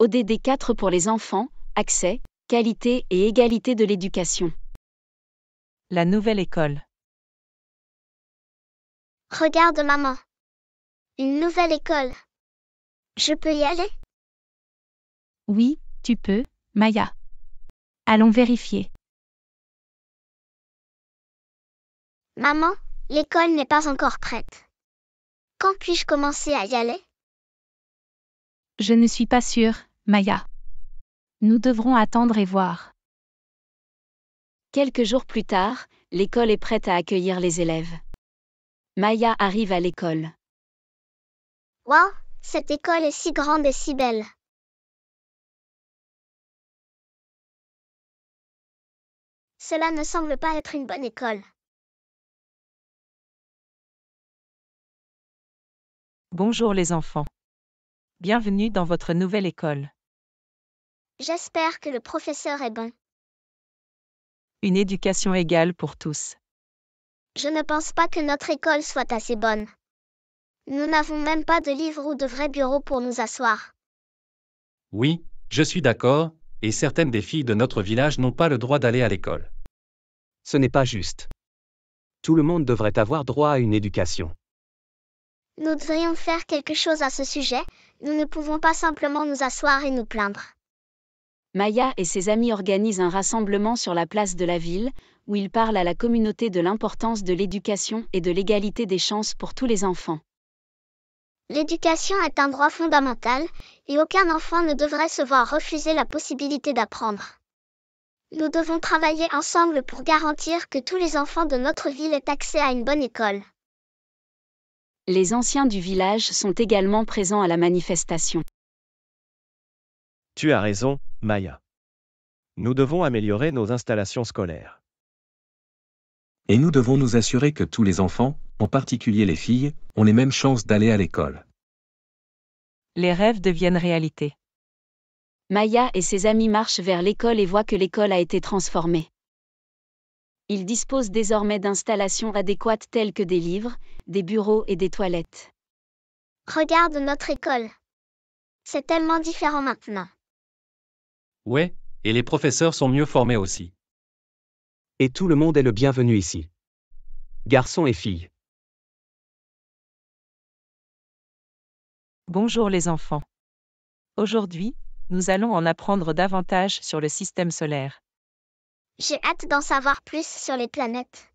ODD 4 pour les enfants, accès, qualité et égalité de l'éducation. La nouvelle école. Regarde maman. Une nouvelle école. Je peux y aller Oui, tu peux, Maya. Allons vérifier. Maman, l'école n'est pas encore prête. Quand puis-je commencer à y aller Je ne suis pas sûre, Maya. Nous devrons attendre et voir. Quelques jours plus tard, l'école est prête à accueillir les élèves. Maya arrive à l'école. Waouh, cette école est si grande et si belle. Cela ne semble pas être une bonne école. Bonjour les enfants. Bienvenue dans votre nouvelle école. J'espère que le professeur est bon. Une éducation égale pour tous. Je ne pense pas que notre école soit assez bonne. Nous n'avons même pas de livres ou de vrais bureaux pour nous asseoir. Oui, je suis d'accord, et certaines des filles de notre village n'ont pas le droit d'aller à l'école. Ce n'est pas juste. Tout le monde devrait avoir droit à une éducation. Nous devrions faire quelque chose à ce sujet, nous ne pouvons pas simplement nous asseoir et nous plaindre. Maya et ses amis organisent un rassemblement sur la place de la ville, où ils parlent à la communauté de l'importance de l'éducation et de l'égalité des chances pour tous les enfants. L'éducation est un droit fondamental, et aucun enfant ne devrait se voir refuser la possibilité d'apprendre. Nous devons travailler ensemble pour garantir que tous les enfants de notre ville aient accès à une bonne école. Les anciens du village sont également présents à la manifestation. Tu as raison, Maya. Nous devons améliorer nos installations scolaires. Et nous devons nous assurer que tous les enfants, en particulier les filles, ont les mêmes chances d'aller à l'école. Les rêves deviennent réalité. Maya et ses amis marchent vers l'école et voient que l'école a été transformée. Ils disposent désormais d'installations adéquates telles que des livres, des bureaux et des toilettes. Regarde notre école. C'est tellement différent maintenant. Ouais, et les professeurs sont mieux formés aussi. Et tout le monde est le bienvenu ici. Garçons et filles. Bonjour les enfants. Aujourd'hui, nous allons en apprendre davantage sur le système solaire. J'ai hâte d'en savoir plus sur les planètes.